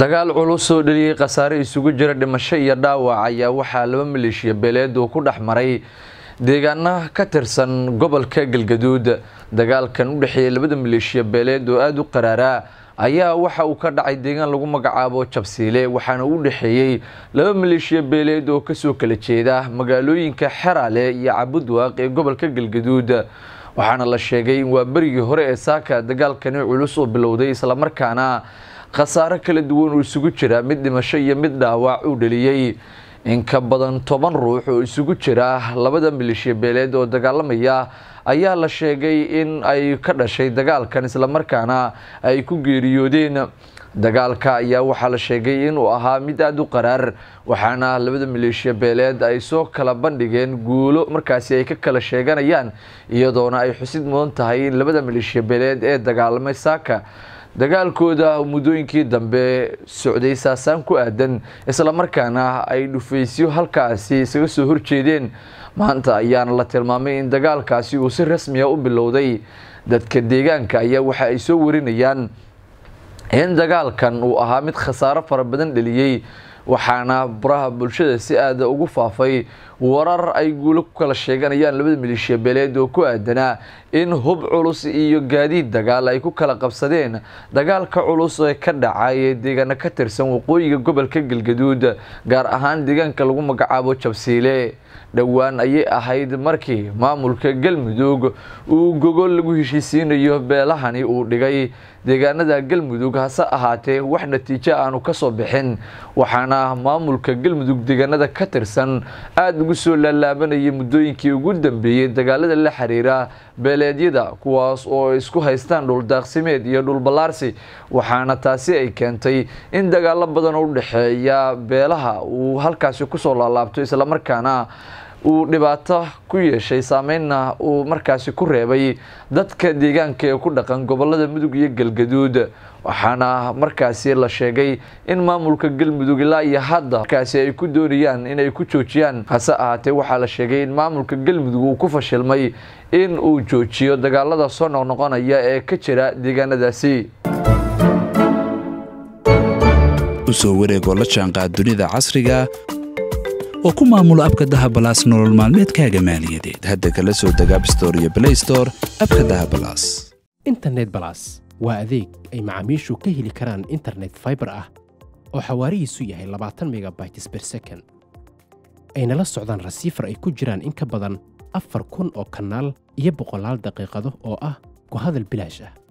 dagaal culus soo dheliyey khasaare isugu jira dhimasho iyo dhaawac ayaa waxaa laba maleeshiya beeleed uu ku dhex maray deegaana ka tirsan gobolka galgaduud dagaalkan u dhexeeya labada maleeshiya beeleed oo aada u qaraaraa ayaa waxa uu ka dhacay deegaan lagu magacaabo jabsiile waxaana u dhexeeyey laba maleeshiya beeleed oo kasoo kala jeeda magaalooyinka xeraale iyo cabudwaaq ee gobolka galgaduud waxaana la sheegay in waa berigii hore ee saaka dagaalkani culus oo bilowday islamarkaana khasaaro kala duwan uu isugu jiraa mid dhimasho iyo mid dhaawac uu dhaliyey inka badan toban ruux oo isugu jira labada malishiya beeleed oo dagaalamaya ayaa la sheegay in ay ka dhashay dagaalkan islamarkaana ay ku geeriyoodeen dagaalka ayaa waxaa la sheegay inuu ahaa mid aada u qaraar waxaana labada maleeshiya beeleed ay soo kala bandhigeen guulo markaasi ay ka kala sheeganayaan iyadoona ay xusid mudan tahay in labada maleeshiya beeleed ee dagaalamay saaka dagaalkooda muddooyinkii dambe socday saasaan ku aadan islamarkaana ay dhufaysyo halkaasi isaga soo horjeedeen maanta ayaana la tilmaamay in dagaalkaasi uu si rasmiya ah u bilowday dadka deegaanka ayaa waxa ay soo warinayaan in dagaalkan uu ahaa mid khasaaro fara badan dheliyey waxaana baraha bulshada si aada ugu faafay warar ay guulo ku kala sheeganayaan labada maleeshiya oo ku aadanaa in hub culus iyo gaadiid dagaal ay ku kala qabsadeen dagaalka culus ee ka dhacay ee deegaano ka tirsan waqooyiga gobolka galgaduud gaar ahaan deegaanka lagu magacaabo jabsiile dhowaan ayay ahayd markii maamulka galmudug uu gogol lagu heshiisiinayo beelahani uu dhigay deegaanada galmudug hase ahaatee wax natiijo aanu ka soo bixin waxaana maamulka galmudug deegaanada ka tirsan aada ugu soo laalaabanayay muddooyinkii ugu dambeeyey dagaalada la xiriira beeleedyada kuwaas oo isku haystaan dhuldaaqsimeed iyo dhulballaarsi waxaana taasi ay keentay in dagaalo badan u dhexeeya beelaha uu halkaasi kusoo laalaabto islamarkaana uu dhibaato ku yeeshay saameynna uu markaasi ku reebay dadka deegaanka ee ku dhaqan gobollada mudug iyo galgaduud waxaana markaasi la sheegay in maamulka galmudug ilaa iyo hadda markaasi ay ku doonayaan inay ku joojiyaan hase ahaatee waxaa la sheegay in maamulka galmudug uu ku fashilmay in uu joojiyo dagaalada soo noqnoqonaya ee ka jira deegaanadaasi usoo wareegoo la jaanqaad dunida casriga oo ku maamula abka dahabalaas nolol maalmeedkaaga maaliyadeed hadda kala soo deg abstore iyo blaystore abka dahabalaas internet balas waa adeeg ay macaamiishu ka heli karaan internet fiber ah oo xawaarihiisu yahay labaatan megabytes ber second ayna la socdaan rasiifar ay ku jiraan in ka badan afar kun oo kanaal iyo boqolaal daqiiqado oo ah ku hadal bilaash ah